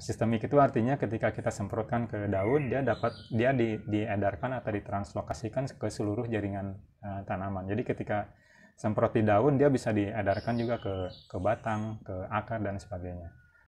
Sistemik itu artinya ketika kita semprotkan ke daun, dia dapat dia di, diedarkan atau ditranslokasikan ke seluruh jaringan uh, tanaman. Jadi ketika semprot di daun, dia bisa diedarkan juga ke ke batang, ke akar dan sebagainya.